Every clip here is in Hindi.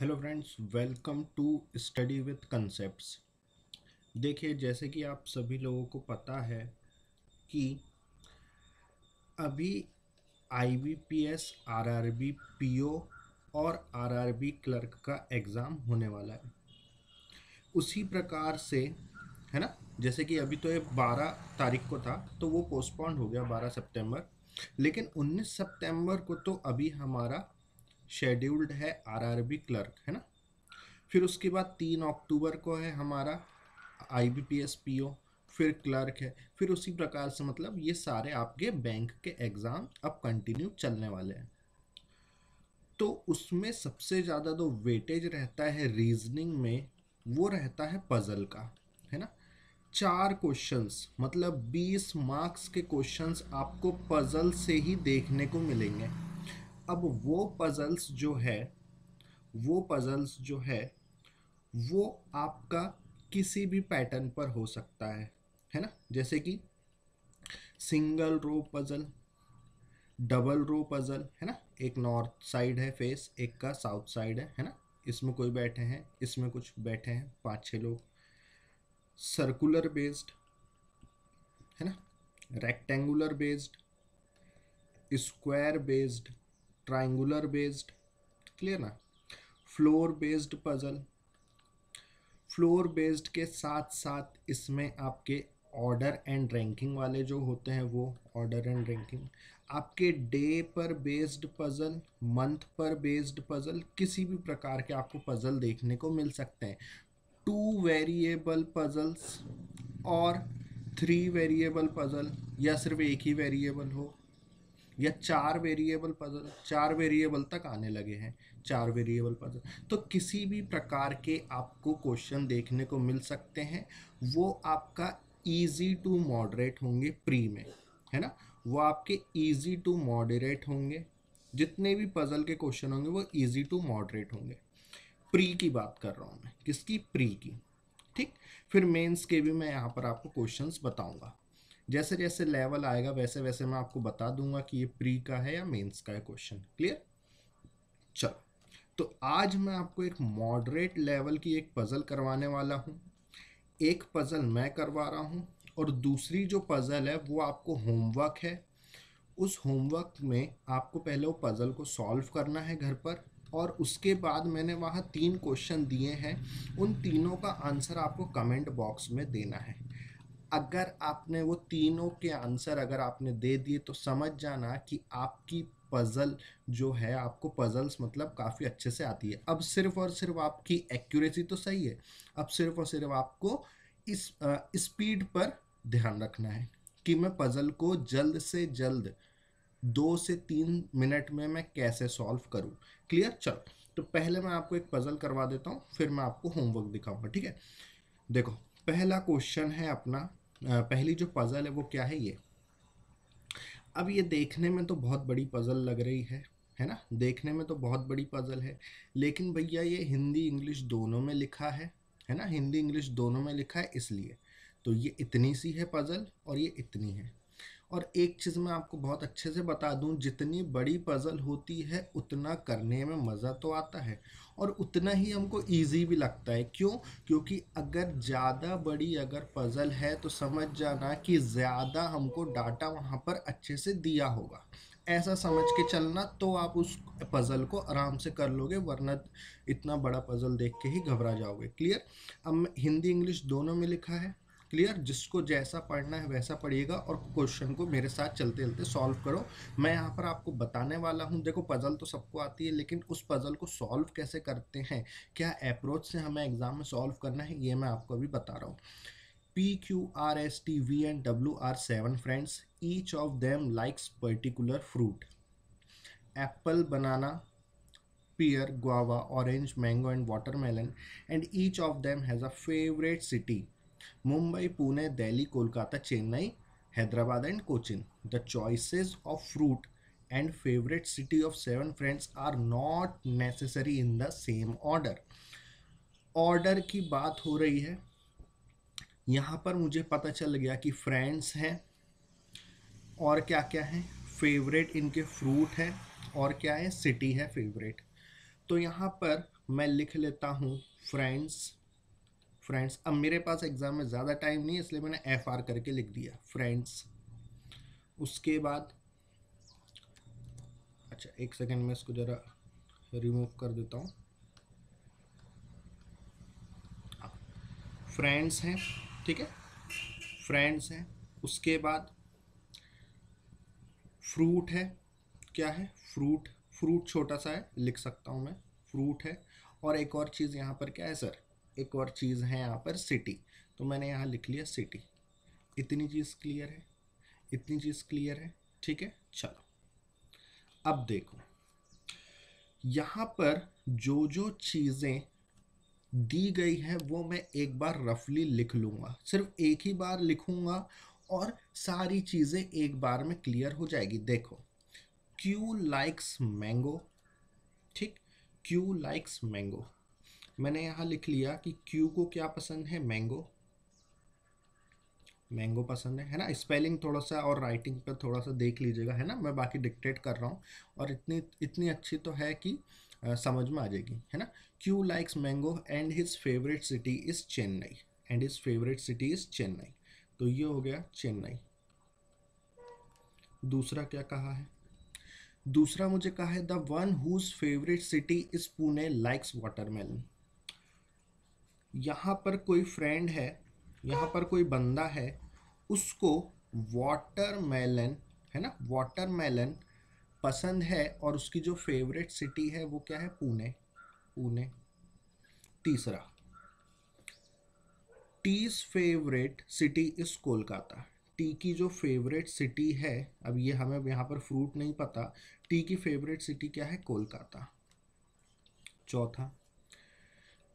hello friends welcome to study with concepts देखिए जैसे कि आप सभी लोगों को पता है कि अभी I B P S R R B P O और आर आर बी क्लर्क का एग्ज़ाम होने वाला है उसी प्रकार से है ना जैसे कि अभी तो ये बारह तारीख को था तो वो पोस्टपोन्ड हो गया बारह सितंबर लेकिन उन्नीस सितंबर को तो अभी हमारा शेड्यूल्ड है आरआरबी क्लर्क है ना फिर उसके बाद तीन अक्टूबर को है हमारा आईबीपीएस पीओ फिर क्लर्क है फिर उसी प्रकार से मतलब ये सारे आपके बैंक के एग्ज़ाम अब कंटिन्यू चलने वाले हैं तो उसमें सबसे ज़्यादा जो वेटेज रहता है रीजनिंग में वो रहता है पज़ल का है ना चार क्वेश्चंस मतलब 20 मार्क्स के क्वेश्चंस आपको पज़ल से ही देखने को मिलेंगे अब वो पज़ल्स जो है वो पज़ल्स जो है वो आपका किसी भी पैटर्न पर हो सकता है है ना जैसे कि single row puzzle double row puzzle है ना एक नॉर्थ साइड है फेस एक का साउथ साइड है है ना इसमें कोई बैठे हैं इसमें कुछ बैठे हैं पाँच छः लोग सर्कुलर बेस्ड है ना rectangular based square based triangular based clear ना floor based puzzle floor based के साथ साथ इसमें आपके ऑर्डर एंड रैंकिंग वाले जो होते हैं वो ऑर्डर एंड रैंकिंग आपके डे पर बेस्ड पज़ल मंथ पर बेस्ड पज़ल किसी भी प्रकार के आपको पज़ल देखने को मिल सकते हैं टू वेरिएबल पज़ल्स और थ्री वेरिएबल पज़ल या सिर्फ एक ही वेरिएबल हो या चार वेरिएबल पजल चार वेरिएबल तक आने लगे हैं चार वेरिएबल पजल तो किसी भी प्रकार के आपको क्वेश्चन देखने को मिल सकते हैं वो आपका ईजी टू मॉडरेट होंगे प्री में है ना वो आपके ईजी टू मॉडरेट होंगे जितने भी पजल के क्वेश्चन होंगे वो ईजी टू मॉडरेट होंगे प्री की बात कर रहा हूँ मैं किसकी प्री की ठीक फिर मेंस के भी मैं यहाँ पर आपको क्वेश्चंस बताऊँगा जैसे जैसे लेवल आएगा वैसे वैसे मैं आपको बता दूंगा कि ये प्री का है या मेंस का है क्वेश्चन क्लियर चलो तो आज मैं आपको एक मॉडरेट लेवल की एक पज़ल करवाने वाला हूँ एक पज़ल मैं करवा रहा हूँ और दूसरी जो पज़ल है वो आपको होमवर्क है उस होमवर्क में आपको पहले वो पज़ल को सॉल्व करना है घर पर और उसके बाद मैंने वहाँ तीन क्वेश्चन दिए हैं उन तीनों का आंसर आपको कमेंट बॉक्स में देना है अगर आपने वो तीनों के आंसर अगर आपने दे दिए तो समझ जाना कि आपकी पज़ल जो है आपको पज़ल्स मतलब काफ़ी अच्छे से आती है अब सिर्फ और सिर्फ आपकी एक्यूरेसी तो सही है अब सिर्फ और सिर्फ आपको इस स्पीड पर ध्यान रखना है कि मैं पज़ल को जल्द से जल्द दो से तीन मिनट में मैं कैसे सॉल्व करूँ क्लियर चलो तो पहले मैं आपको एक पज़ल करवा देता हूँ फिर मैं आपको होमवर्क दिखाऊंगा ठीक है देखो पहला क्वेश्चन है अपना पहली जो पज़ल है वो क्या है ये अब ये देखने में तो बहुत बड़ी पज़ल लग रही है है ना देखने में तो बहुत बड़ी पज़ल है लेकिन भैया ये हिंदी इंग्लिश दोनों में लिखा है है ना हिंदी इंग्लिश दोनों में लिखा है इसलिए तो ये इतनी सी है पज़ल और ये इतनी है और एक चीज़ मैं आपको बहुत अच्छे से बता दूं जितनी बड़ी पज़ल होती है उतना करने में मज़ा तो आता है और उतना ही हमको इजी भी लगता है क्यों क्योंकि अगर ज़्यादा बड़ी अगर पज़ल है तो समझ जाना कि ज़्यादा हमको डाटा वहाँ पर अच्छे से दिया होगा ऐसा समझ के चलना तो आप उस पज़ल को आराम से कर लोगे वरना इतना बड़ा पज़ल देख के ही घबरा जाओगे क्लियर अब हिंदी इंग्लिश दोनों में लिखा है क्लियर जिसको जैसा पढ़ना है वैसा पढ़िएगा और क्वेश्चन को मेरे साथ चलते चलते सॉल्व करो मैं यहाँ पर आपको बताने वाला हूँ देखो पज़ल तो सबको आती है लेकिन उस पज़ल को सॉल्व कैसे करते हैं क्या अप्रोच से हमें एग्ज़ाम में सॉल्व करना है ये मैं आपको अभी बता रहा हूँ P Q R S T V and W are seven friends each of them likes particular fruit apple banana guava orange mango and watermelon and each of them has a favourite city Mumbai Pune Delhi Kolkata Chennai Hyderabad and Cochin the choices of fruit and favourite city of seven friends are not necessary in the same order order की बात हो रही है यहाँ पर मुझे पता चल गया कि फ्रेंड्स हैं और क्या क्या हैं फेवरेट इनके फ्रूट हैं और क्या है सिटी है फेवरेट तो यहाँ पर मैं लिख लेता हूँ फ्रेंड्स फ्रेंड्स अब मेरे पास एग्ज़ाम में ज़्यादा टाइम नहीं है इसलिए मैंने एफ आर करके लिख दिया फ्रेंड्स उसके बाद अच्छा एक सेकंड में इसको ज़रा रिमूव कर देता हूँ फ्रेंड्स हैं ठीक है फ्रेंड्स हैं उसके बाद फ्रूट है क्या है फ्रूट फ्रूट छोटा सा है लिख सकता हूँ मैं फ्रूट है और एक और चीज़ यहाँ पर क्या है सर एक और चीज़ है यहाँ पर सिटी तो मैंने यहाँ लिख लिया सिटी इतनी चीज़ क्लियर है इतनी चीज़ क्लियर है ठीक है चलो अब देखो यहाँ पर जो जो चीज़ें दी गई है वो मैं एक बार रफली लिख लूँगा सिर्फ एक ही बार लिखूँगा और सारी चीज़ें एक बार में क्लियर हो जाएगी देखो क्यू लाइक्स मैंगो ठीक क्यू लाइक्स मैंगो मैंने यहाँ लिख लिया कि क्यू को क्या पसंद है मैंगो मैंगो पसंद है है ना स्पेलिंग थोड़ा सा और राइटिंग पर थोड़ा सा देख लीजिएगा है ना मैं बाकी डिक्टेट कर रहा हूँ और इतनी इतनी अच्छी तो है कि आ, समझ में आ जाएगी है ना Q likes mango and his favourite city is Chennai and his favourite city is Chennai तो ये हो गया चेन्नई दूसरा क्या कहा है दूसरा मुझे कहा है the one whose favourite city is Pune likes watermelon यहाँ पर कोई फ्रेंड है यहाँ पर कोई बंदा है उसको वाटरमेलन है ना वाटरमेलन पसंद है और उसकी जो फेवरेट सिटी है वो क्या है पुणे पुणे तीसरा T's favourite city is Kolkata T की जो फेवरेट सिटी है अब ये हमें यहाँ पर फ्रूट नहीं पता टी की फेवरेट सिटी क्या है कोलकाता चौथा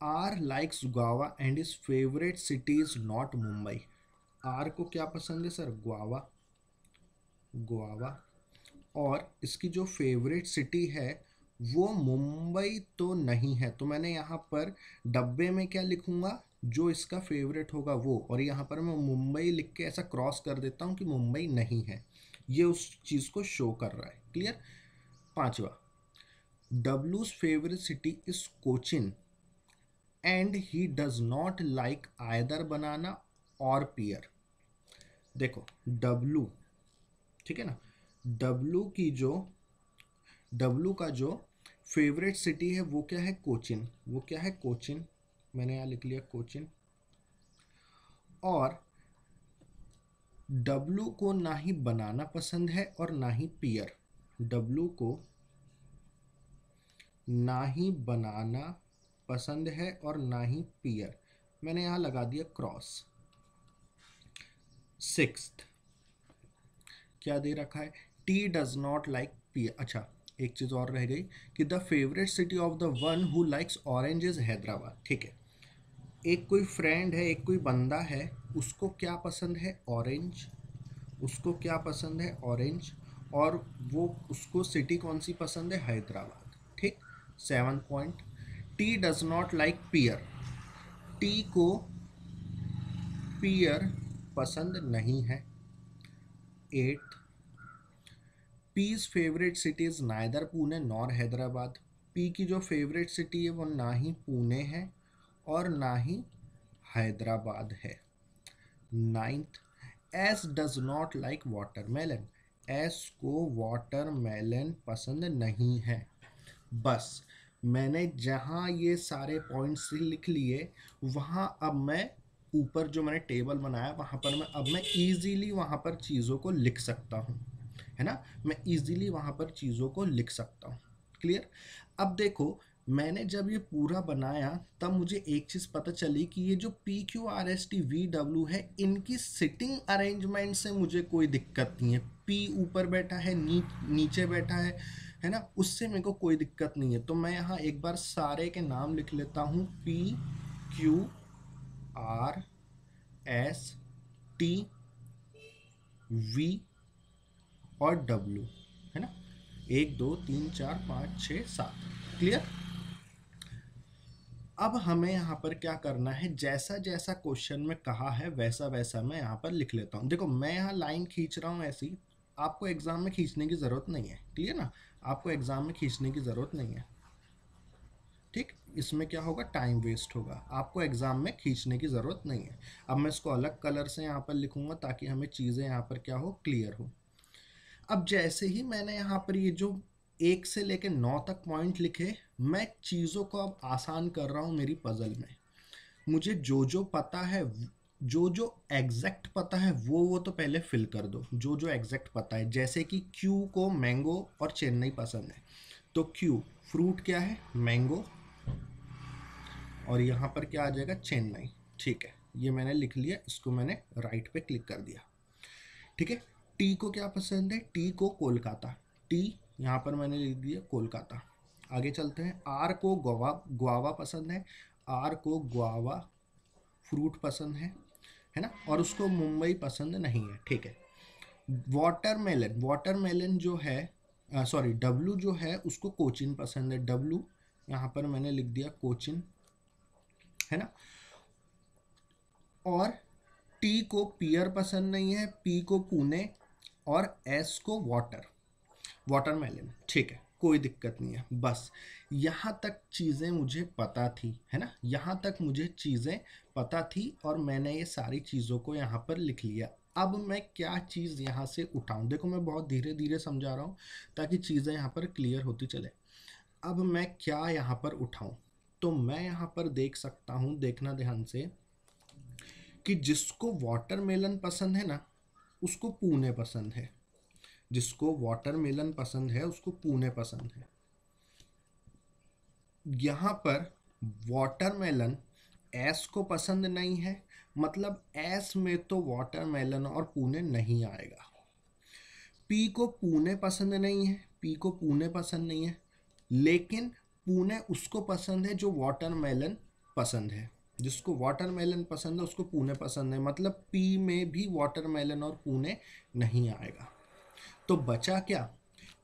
R likes guava and his favourite city is not Mumbai R को क्या पसंद है सर गुआवा गुआवा और इसकी जो फेवरेट सिटी है वो मुंबई तो नहीं है तो मैंने यहाँ पर डब्बे में क्या लिखूँगा जो इसका फेवरेट होगा वो और यहाँ पर मैं मुंबई लिख के ऐसा क्रॉस कर देता हूँ कि मुंबई नहीं है ये उस चीज़ को शो कर रहा है क्लियर पांचवा डब्लूज favourite city is Cochin and he does not like either banana और पियर देखो डब्लू ठीक है ना डब्लू की जो डब्लू का जो फेवरेट सिटी है वो क्या है कोचिन वो क्या है कोचिन मैंने यहाँ लिख लिया कोचिन और डब्लू को ना ही बनाना पसंद है और ना ही पियर डब्लू को ना ही बनाना पसंद है और ना ही पियर मैंने यहाँ लगा दिया क्रॉस सिक्स क्या दे रखा है T does not like pear अच्छा एक चीज़ और रह गई कि the favourite city of the one who likes orange is Hyderabad ठीक है एक कोई फ्रेंड है एक कोई बंदा है उसको क्या पसंद है ऑरेंज उसको क्या पसंद है ऑरेंज और वो उसको सिटी कौन सी पसंद है हैदराबाद ठीक seven point T does not like pear T को पियर पसंद नहीं है एट पीज फेवरेट सिटीज़ ना neither Pune nor Hyderabad P की जो फेवरेट सिटी है वो ना ही पुणे है और ना ही हैदराबाद है ninth S does not like watermelon S को वाटरमेलन पसंद नहीं है बस मैंने जहाँ ये सारे पॉइंट्स लिख लिए वहाँ अब मैं ऊपर जो मैंने टेबल बनाया वहाँ पर मैं अब मैं इजीली वहाँ पर चीज़ों को लिख सकता हूँ है ना मैं ईजीली वहाँ पर चीज़ों को लिख सकता हूँ क्लियर अब देखो मैंने जब ये पूरा बनाया तब मुझे एक चीज़ पता चली कि ये जो P Q R S T V W है इनकी सिटिंग अरेंजमेंट से मुझे कोई दिक्कत नहीं है पी ऊपर बैठा है नी, नीचे बैठा है है ना उससे मेरे को कोई दिक्कत नहीं है तो मैं यहाँ एक बार सारे के नाम लिख लेता हूँ P Q R S T V और डब्ल्यू है ना एक दो तीन चार पाँच छ सात क्लियर अब हमें यहाँ पर क्या करना है जैसा जैसा क्वेश्चन में कहा है वैसा वैसा मैं यहाँ पर लिख लेता हूँ देखो मैं यहाँ लाइन खींच रहा हूँ ऐसी आपको एग्जाम में खींचने की ज़रूरत नहीं है क्लियर ना आपको एग्ज़ाम में खींचने की ज़रूरत नहीं है ठीक इसमें क्या होगा टाइम वेस्ट होगा आपको एग्ज़ाम में खींचने की ज़रूरत नहीं है अब मैं इसको अलग कलर से यहाँ पर लिखूँगा ताकि हमें चीज़ें यहाँ पर क्या हो क्लियर हो अब जैसे ही मैंने यहाँ पर ये जो एक से लेकर नौ तक पॉइंट लिखे मैं चीज़ों को अब आसान कर रहा हूँ मेरी पज़ल में मुझे जो जो पता है जो जो एग्जैक्ट पता है वो वो तो पहले फिल कर दो जो जो एग्जैक्ट पता है जैसे कि क्यू को मैंगो और चेन्नई पसंद है तो क्यू फ्रूट क्या है मैंगो और यहाँ पर क्या आ जाएगा चेन्नई ठीक है ये मैंने लिख लिया इसको मैंने राइट पे क्लिक कर दिया ठीक है टी को क्या पसंद है टी को कोलकाता टी यहाँ पर मैंने लिख दिया कोलकाता आगे चलते हैं आर को गोवा गुआवा पसंद है आर को गुआवा फ्रूट पसंद है है ना और उसको मुंबई पसंद नहीं है ठीक है वाटरमेलन वाटरमेलन जो है सॉरी डब्लू जो है उसको कोचिन पसंद है डब्लू यहाँ पर मैंने लिख दिया कोचिन है ना और टी को पियर पसंद नहीं है पी को पुणे और एस को वाटर वाटरमेलन ठीक है कोई दिक्कत नहीं है बस यहाँ तक चीज़ें मुझे पता थी है ना यहाँ तक मुझे चीज़ें पता थी और मैंने ये सारी चीज़ों को यहाँ पर लिख लिया अब मैं क्या चीज़ यहाँ से उठाऊँ देखो मैं बहुत धीरे धीरे समझा रहा हूँ ताकि चीज़ें यहाँ पर क्लियर होती चले अब मैं क्या यहाँ पर उठाऊँ तो मैं यहाँ पर देख सकता हूँ देखना ध्यान से कि जिसको वाटरमेलन पसंद है ना उसको पुणे पसंद है जिसको वाटरमेलन पसंद है उसको पुणे पसंद है यहाँ पर वाटरमेलन एस को पसंद नहीं है मतलब एस में तो वाटरमेलन और पुणे नहीं आएगा पी को पुणे पसंद नहीं है पी को पुणे पसंद नहीं है लेकिन पुणे उसको पसंद है जो वाटरमेलन पसंद है जिसको वाटरमेलन पसंद है उसको पुणे पसंद है मतलब पी में भी वाटरमेलन और पुणे नहीं आएगा तो बचा क्या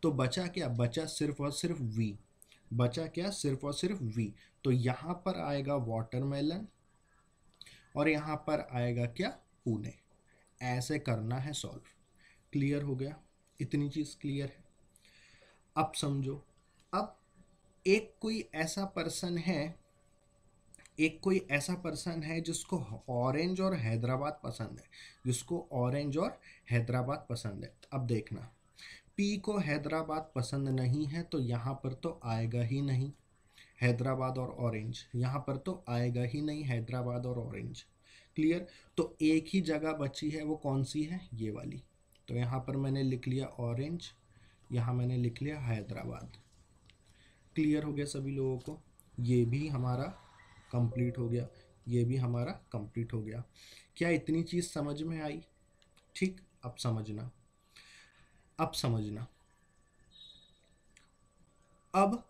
तो बचा क्या बचा सिर्फ और सिर्फ वी बचा क्या सिर्फ और सिर्फ वी तो यहाँ पर आएगा वाटरमेलन और यहाँ पर आएगा क्या पुणे ऐसे करना है सॉल्व क्लियर हो गया इतनी चीज़ क्लियर है अब समझो अब एक कोई ऐसा पर्सन है एक कोई ऐसा पर्सन है जिसको ऑरेंज और हैदराबाद पसंद है जिसको ऑरेंज और हैदराबाद पसंद है अब देखना पी को हैदराबाद पसंद नहीं है तो यहाँ पर तो आएगा ही नहीं हैदराबाद और ऑरेंज यहाँ पर तो आएगा ही नहीं हैदराबाद और ऑरेंज क्लियर तो एक ही जगह बची है वो कौन सी है ये वाली तो यहाँ पर मैंने लिख लिया ऑरेंज यहाँ मैंने लिख लिया हैदराबाद क्लियर हो गया सभी लोगों को ये भी हमारा कंप्लीट हो गया ये भी हमारा कंप्लीट हो गया क्या इतनी चीज़ समझ में आई ठीक अब समझना अब समझना अब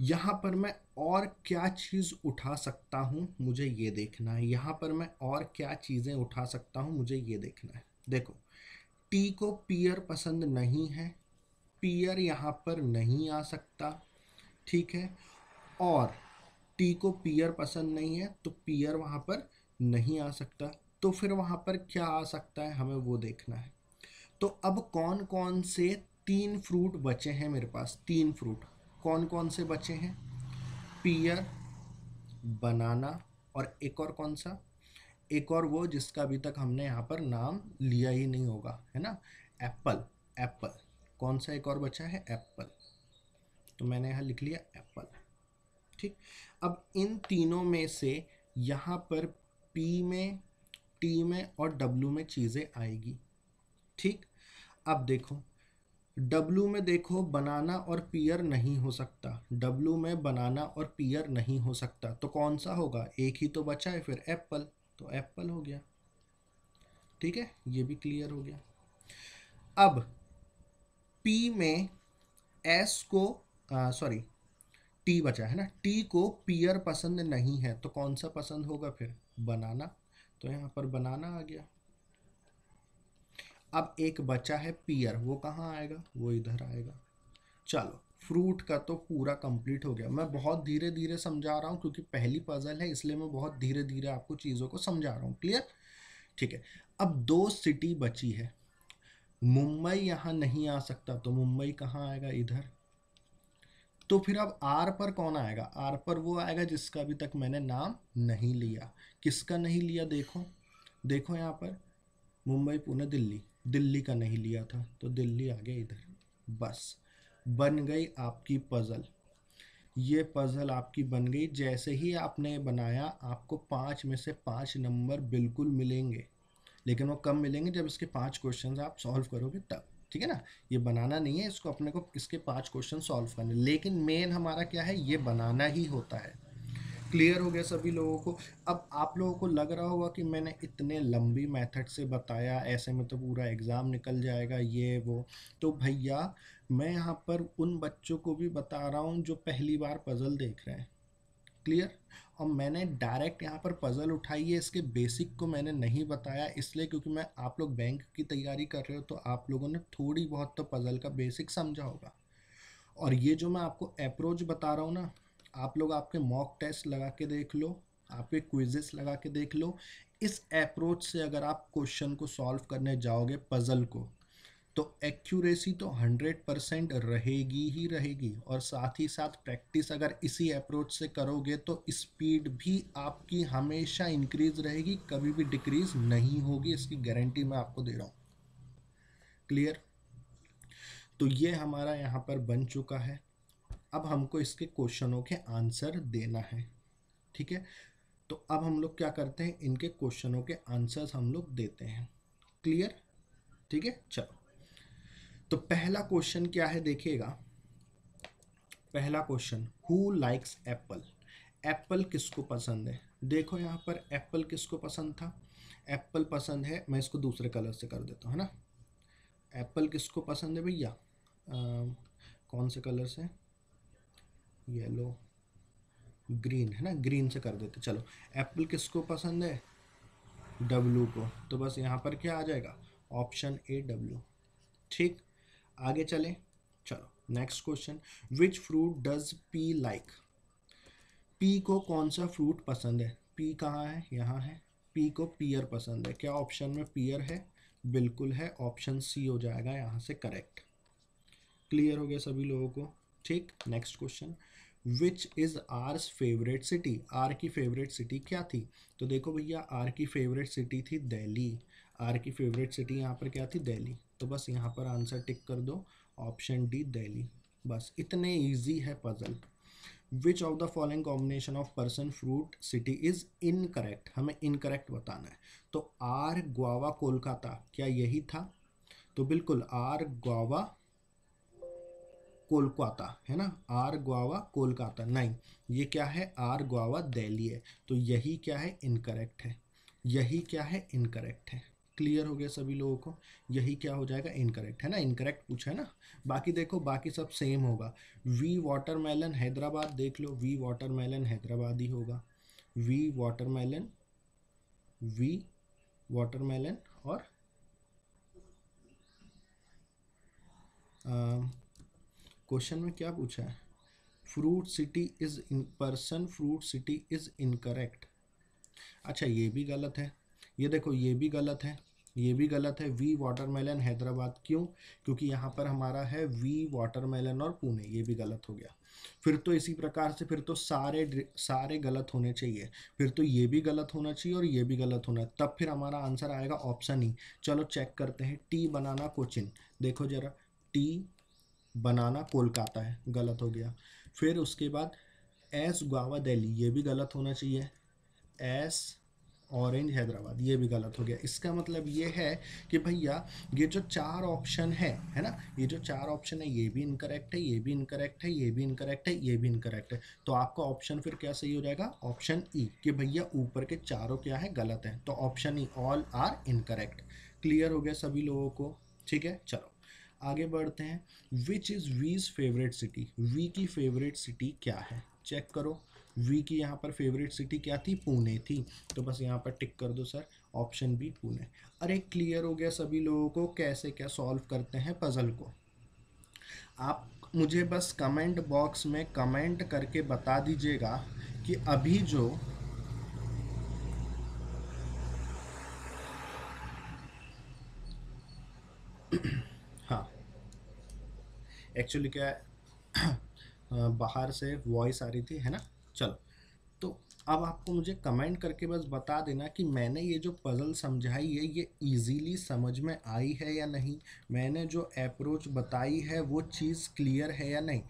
यहाँ पर मैं और क्या चीज़ उठा सकता हूँ मुझे ये देखना है यहाँ पर मैं और क्या चीज़ें उठा सकता हूँ मुझे ये देखना है देखो टी को पियर पसंद नहीं है पियर यहाँ पर नहीं आ सकता ठीक है और टी को पियर पसंद नहीं है तो पियर वहाँ पर नहीं आ सकता तो फिर वहाँ पर क्या आ सकता है हमें वो देखना है तो अब कौन कौन से तीन फ्रूट बचे हैं मेरे पास तीन फ्रूट कौन कौन से बचे हैं पियर बनाना और एक और कौन सा एक और वो जिसका अभी तक हमने यहाँ पर नाम लिया ही नहीं होगा है ना एप्पल एप्पल कौन सा एक और बचा है एप्पल तो मैंने यहाँ लिख लिया एप्पल ठीक अब इन तीनों में से यहाँ पर पी में टी में और डब्लू में चीज़ें आएगी ठीक अब देखो डब्लू में देखो बनाना और पियर नहीं हो सकता डब्लू में बनाना और पियर नहीं हो सकता तो कौन सा होगा एक ही तो बचा है फिर एप्पल तो एप्पल हो गया ठीक है ये भी क्लियर हो गया अब पी में एस को सॉरी टी बचा है ना टी को पियर पसंद नहीं है तो कौन सा पसंद होगा फिर बनाना तो यहाँ पर बनाना आ गया अब एक बचा है पियर वो कहाँ आएगा वो इधर आएगा चलो फ्रूट का तो पूरा कंप्लीट हो गया मैं बहुत धीरे धीरे समझा रहा हूँ क्योंकि पहली पजल है इसलिए मैं बहुत धीरे धीरे आपको चीज़ों को समझा रहा हूँ क्लियर ठीक है अब दो सिटी बची है मुंबई यहाँ नहीं आ सकता तो मुंबई कहाँ आएगा इधर तो फिर अब आर पर कौन आएगा आर पर वो आएगा जिसका अभी तक मैंने नाम नहीं लिया किसका नहीं लिया देखो देखो यहाँ पर मुंबई पुणे दिल्ली दिल्ली का नहीं लिया था तो दिल्ली आ गया इधर बस बन गई आपकी पज़ल ये पज़ल आपकी बन गई जैसे ही आपने बनाया आपको पाँच में से पाँच नंबर बिल्कुल मिलेंगे लेकिन वो कम मिलेंगे जब इसके पाँच क्वेश्चन आप सॉल्व करोगे तब ठीक है ना ये बनाना नहीं है इसको अपने को इसके पाँच क्वेश्चन सॉल्व करने लेकिन मेन हमारा क्या है ये बनाना ही होता है क्लियर हो गया सभी लोगों को अब आप लोगों को लग रहा होगा कि मैंने इतने लंबी मेथड से बताया ऐसे में तो पूरा एग्ज़ाम निकल जाएगा ये वो तो भैया मैं यहाँ पर उन बच्चों को भी बता रहा हूँ जो पहली बार पज़ल देख रहे हैं क्लियर और मैंने डायरेक्ट यहाँ पर पज़ल उठाई है इसके बेसिक को मैंने नहीं बताया इसलिए क्योंकि मैं आप लोग बैंक की तैयारी कर रहे हो तो आप लोगों ने थोड़ी बहुत तो पज़ल का बेसिक समझा होगा और ये जो मैं आपको अप्रोच बता रहा हूँ ना आप लोग आपके मॉक टेस्ट लगा के देख लो आपके क्विजेस लगा के देख लो इस अप्रोच से अगर आप क्वेश्चन को सॉल्व करने जाओगे पज़ल को तो एक्यूरेसी तो 100 परसेंट रहेगी ही रहेगी और साथ ही साथ प्रैक्टिस अगर इसी अप्रोच से करोगे तो स्पीड भी आपकी हमेशा इंक्रीज रहेगी कभी भी डिक्रीज नहीं होगी इसकी गारंटी मैं आपको दे रहा हूँ क्लियर तो ये हमारा यहाँ पर बन चुका है अब हमको इसके क्वेश्चनों के आंसर देना है ठीक है तो अब हम लोग क्या करते हैं इनके क्वेश्चनों के आंसर्स हम लोग देते हैं क्लियर ठीक है चलो तो पहला क्वेश्चन क्या है देखिएगा पहला question who likes apple apple किसको पसंद है देखो यहाँ पर एप्पल किसको पसंद था एप्पल पसंद है मैं इसको दूसरे कलर से कर देता हूँ है ना एप्पल किसको पसंद है भैया कौन से कलर से येलो ग्रीन है ना ग्रीन से कर देते चलो एप्पल किसको पसंद है डब्लू को तो बस यहाँ पर क्या आ जाएगा ऑप्शन ए डब्लू ठीक आगे चले चलो next question which fruit does P like P को कौन सा फ्रूट पसंद है पी कहाँ है यहाँ है पी को पियर पसंद है क्या ऑप्शन में पियर है बिल्कुल है ऑप्शन सी हो जाएगा यहाँ से करेक्ट क्लियर हो गया सभी लोगों को ठीक next question which is R favourite city R की फेवरेट सिटी क्या थी तो देखो भैया आर की फेवरेट सिटी थी दिल्ली आर की फेवरेट सिटी यहाँ पर क्या थी दिल्ली तो बस यहाँ पर आंसर टिक कर दो ऑप्शन डी दिल्ली बस इतने ईजी है puzzle which of the following combination of person fruit city is incorrect हमें इनकरेक्ट बताना है तो आर गुआवा कोलकाता क्या यही था तो बिल्कुल आर गुआवा कोलकाता है ना आर ग्वावा कोलकाता नहीं ये क्या है आर ग्वावा दिल्ली है तो यही क्या है इनकरेक्ट है यही क्या है इनकरेक्ट है क्लियर हो गया सभी लोगों को यही क्या हो जाएगा इनकरेक्ट है ना इनकरेक्ट पूछा है ना बाकी देखो बाकी सब सेम होगा वी वाटरमेलन हैदराबाद देख लो वी वाटरमेलन हैदराबाद ही होगा वी वाटरमेलन वी वाटरमेलन और क्वेश्चन में क्या पूछा है fruit city is in person fruit city is incorrect अच्छा ये भी गलत है ये देखो ये भी गलत है ये भी गलत है वी वाटरमेलन हैदराबाद क्यों क्योंकि यहाँ पर हमारा है वी वाटरमेलन और पुणे ये भी गलत हो गया फिर तो इसी प्रकार से फिर तो सारे सारे गलत होने चाहिए फिर तो ये भी गलत होना चाहिए और ये भी गलत होना तब फिर हमारा आंसर आएगा ऑप्शन ही चलो चेक करते हैं टी बनाना कोचिन देखो जरा टी बनाना कोलकाता है गलत हो गया फिर उसके बाद एस गुआवा दिल्ली ये भी गलत होना चाहिए एस ऑरेंज हैदराबाद ये भी गलत हो गया इसका मतलब ये है कि भैया ये जो चार ऑप्शन है है ना ये जो चार ऑप्शन है ये भी इनकरेक्ट है ये भी इनकरेक्ट है ये भी इनकरेक्ट है ये भी इनकरेक्ट है तो आपका ऑप्शन फिर क्या सही हो जाएगा ऑप्शन ई e, कि भैया ऊपर के चारों क्या है गलत हैं तो option E all are incorrect clear हो गया सभी लोगों को ठीक है चलो आगे बढ़ते हैं which is V's favourite city V की फेवरेट सिटी क्या है चेक करो वी की यहाँ पर फेवरेट सिटी क्या थी पुणे थी तो बस यहाँ पर टिक कर दो सर ऑप्शन बी पुणे अरे क्लियर हो गया सभी लोगों को कैसे क्या सॉल्व करते हैं पज़ल को आप मुझे बस कमेंट बॉक्स में कमेंट करके बता दीजिएगा कि अभी जो एक्चुअली क्या है बाहर से वॉइस आ रही थी है ना चलो तो अब आपको मुझे कमेंट करके बस बता देना कि मैंने ये जो पज़ल समझाई है ये इजीली समझ में आई है या नहीं मैंने जो अप्रोच बताई है वो चीज़ क्लियर है या नहीं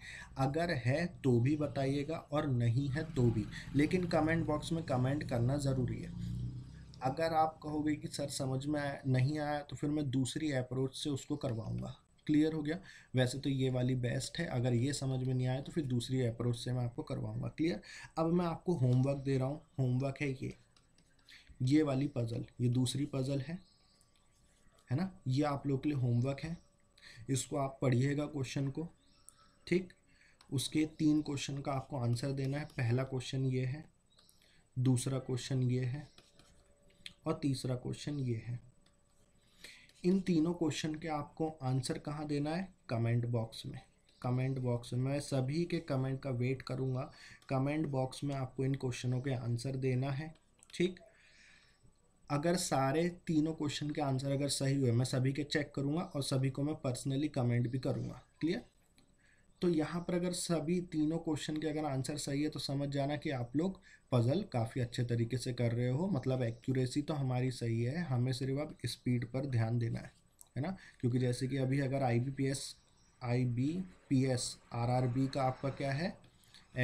अगर है तो भी बताइएगा और नहीं है तो भी लेकिन कमेंट बॉक्स में कमेंट करना ज़रूरी है अगर आप कहोगे कि सर समझ में नहीं आया तो फिर मैं दूसरी अप्रोच से उसको करवाऊँगा क्लियर हो गया वैसे तो ये वाली बेस्ट है अगर ये समझ में नहीं आया तो फिर दूसरी अप्रोच से मैं आपको करवाऊंगा क्लियर अब मैं आपको होमवर्क दे रहा हूँ होमवर्क है ये ये वाली पज़ल ये दूसरी पज़ल है है ना ये आप लोग के लिए होमवर्क है इसको आप पढ़िएगा क्वेश्चन को ठीक उसके तीन क्वेश्चन का आपको आंसर देना है पहला क्वेश्चन ये है दूसरा क्वेश्चन ये है और तीसरा क्वेश्चन ये है इन तीनों क्वेश्चन के आपको आंसर कहाँ देना है कमेंट बॉक्स में कमेंट बॉक्स में मैं सभी के कमेंट का वेट करूँगा कमेंट बॉक्स में आपको इन क्वेश्चनों के आंसर देना है ठीक अगर सारे तीनों क्वेश्चन के आंसर अगर सही हुए मैं सभी के चेक करूँगा और सभी को मैं पर्सनली कमेंट भी करूँगा क्लियर तो यहाँ पर अगर सभी तीनों क्वेश्चन के अगर आंसर सही है तो समझ जाना कि आप लोग पज़ल काफ़ी अच्छे तरीके से कर रहे हो मतलब एक्यूरेसी तो हमारी सही है हमें सिर्फ अब स्पीड पर ध्यान देना है है ना क्योंकि जैसे कि अभी अगर I B P S I B P S R R B का आपका क्या है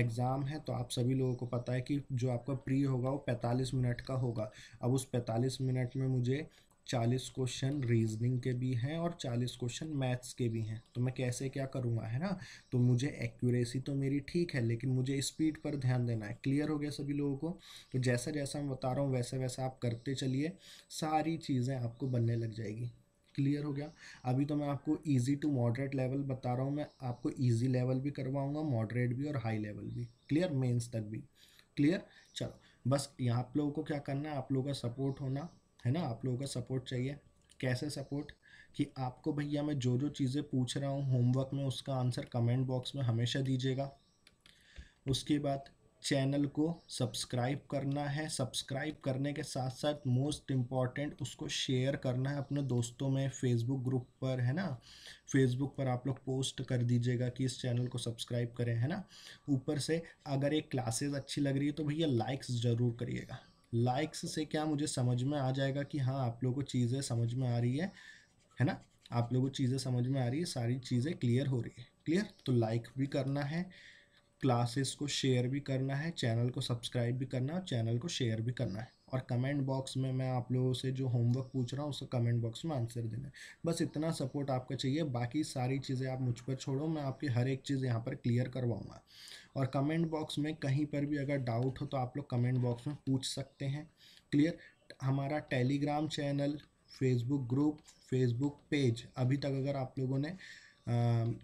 एग्ज़ाम है तो आप सभी लोगों को पता है कि जो आपका प्री होगा वो 45 मिनट का होगा अब उस 45 मिनट में मुझे चालीस क्वेश्चन रीजनिंग के भी हैं और चालीस क्वेश्चन मैथ्स के भी हैं तो मैं कैसे क्या करूँगा है ना तो मुझे एक्यूरेसी तो मेरी ठीक है लेकिन मुझे स्पीड पर ध्यान देना है क्लियर हो गया सभी लोगों को तो जैसा जैसा मैं बता रहा हूँ वैसे वैसा आप करते चलिए सारी चीज़ें आपको बनने लग जाएगी क्लियर हो गया अभी तो मैं आपको ईजी टू मॉडरेट लेवल बता रहा हूँ मैं आपको ईजी लेवल भी करवाऊँगा मॉडरेट भी और हाई लेवल भी क्लियर मेन्स तक भी क्लियर चलो बस यहाँ आप लोगों को क्या करना है आप लोगों का सपोर्ट होना है ना आप लोगों का सपोर्ट चाहिए कैसे सपोर्ट कि आपको भैया मैं जो जो चीज़ें पूछ रहा हूँ होमवर्क में उसका आंसर कमेंट बॉक्स में हमेशा दीजिएगा उसके बाद चैनल को सब्सक्राइब करना है सब्सक्राइब करने के साथ साथ मोस्ट इम्पॉर्टेंट उसको शेयर करना है अपने दोस्तों में फेसबुक ग्रुप पर है ना फेसबुक पर आप लोग पोस्ट कर दीजिएगा कि इस चैनल को सब्सक्राइब करें है ना ऊपर से अगर ये क्लासेस अच्छी लग रही है तो भैया लाइक्स ज़रूर करिएगा लाइक्स से क्या मुझे समझ में आ जाएगा कि हाँ आप लोगों को चीज़ें समझ में आ रही है है ना आप लोगों को चीज़ें समझ में आ रही है सारी चीज़ें क्लियर हो रही है क्लियर तो लाइक भी करना है क्लासेस को शेयर भी करना है चैनल को सब्सक्राइब भी करना है और चैनल को शेयर भी करना है और कमेंट बॉक्स में मैं आप लोगों से जो होमवर्क पूछ रहा हूँ उसका कमेंट बॉक्स में आंसर देना है बस इतना सपोर्ट आपका चाहिए बाकी सारी चीज़ें आप मुझ पर छोड़ो मैं आपकी हर एक चीज़ यहाँ पर क्लियर करवाऊँगा और कमेंट बॉक्स में कहीं पर भी अगर डाउट हो तो आप लोग कमेंट बॉक्स में पूछ सकते हैं क्लियर हमारा Telegram channel Facebook group Facebook page अभी तक अगर आप लोगों ने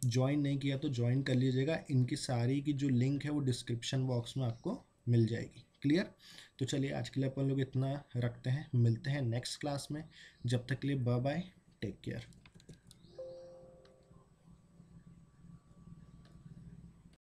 ज्वाइन नहीं किया तो ज्वाइन कर लीजिएगा इनकी सारी की जो लिंक है वो डिस्क्रिप्शन बॉक्स में आपको मिल जाएगी क्लियर तो चलिए आज के लिए अपन लोग इतना रखते हैं मिलते हैं नेक्स्ट क्लास में जब तक के लिए बाय बाय टेक केयर